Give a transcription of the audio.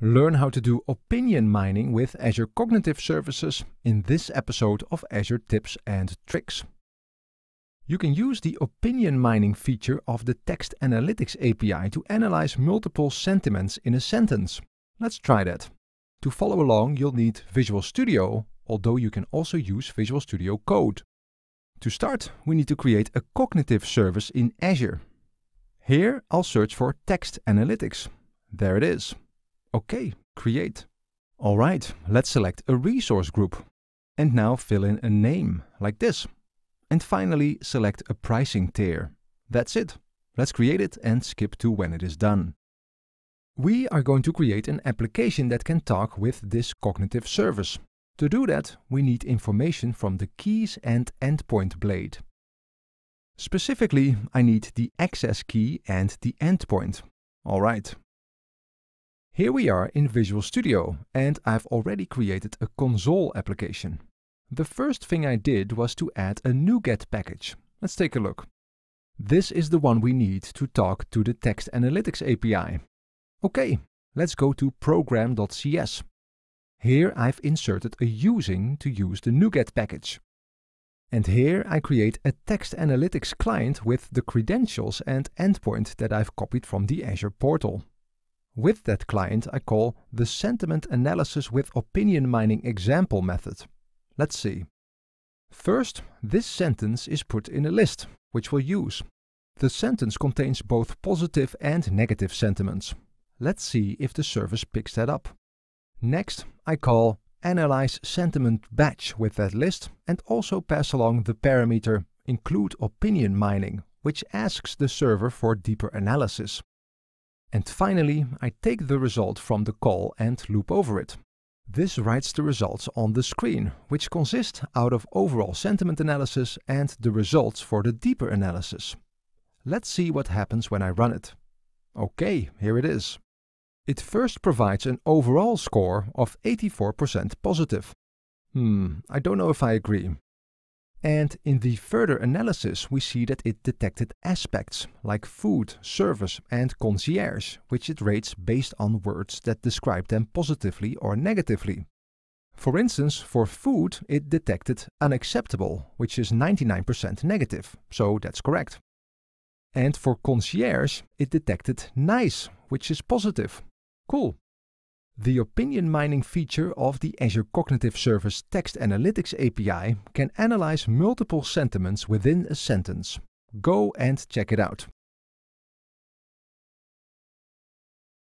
Learn how to do opinion mining with Azure Cognitive Services in this episode of Azure Tips and Tricks. You can use the opinion mining feature of the Text Analytics API to analyze multiple sentiments in a sentence. Let's try that. To follow along, you'll need Visual Studio, although you can also use Visual Studio Code. To start, we need to create a cognitive service in Azure. Here, I'll search for Text Analytics. There it is. OK, create. All right, let's select a resource group. And now fill in a name, like this. And finally, select a pricing tier. That's it. Let's create it and skip to when it is done. We are going to create an application that can talk with this cognitive service. To do that, we need information from the keys and endpoint blade. Specifically, I need the access key and the endpoint. All right, here we are in Visual Studio and I've already created a console application. The first thing I did was to add a NuGet package. Let's take a look. This is the one we need to talk to the Text Analytics API. Okay, let's go to program.cs. Here I've inserted a using to use the NuGet package. And here I create a Text Analytics client with the credentials and endpoint that I've copied from the Azure portal. With that client, I call the sentiment analysis with opinion mining example method. Let's see. First, this sentence is put in a list, which we'll use. The sentence contains both positive and negative sentiments. Let's see if the service picks that up. Next, I call analyze sentiment batch with that list and also pass along the parameter include opinion mining, which asks the server for deeper analysis. And finally, I take the result from the call and loop over it. This writes the results on the screen, which consist out of overall sentiment analysis and the results for the deeper analysis. Let's see what happens when I run it. Okay, here it is. It first provides an overall score of 84% positive. Hmm, I don't know if I agree. And in the further analysis, we see that it detected aspects like food, service, and concierge, which it rates based on words that describe them positively or negatively. For instance, for food, it detected unacceptable, which is 99% negative, so that's correct. And for concierge, it detected nice, which is positive. Cool. The opinion mining feature of the Azure Cognitive Service Text Analytics API can analyze multiple sentiments within a sentence. Go and check it out.